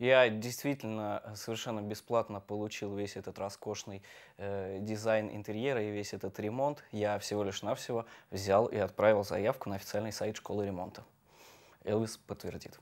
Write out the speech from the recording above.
Я действительно э, совершенно бесплатно получил весь этот роскошный э, дизайн интерьера и весь этот ремонт. Я всего лишь навсего взял и отправил заявку на официальный сайт школы ремонта. Элвис подтвердит.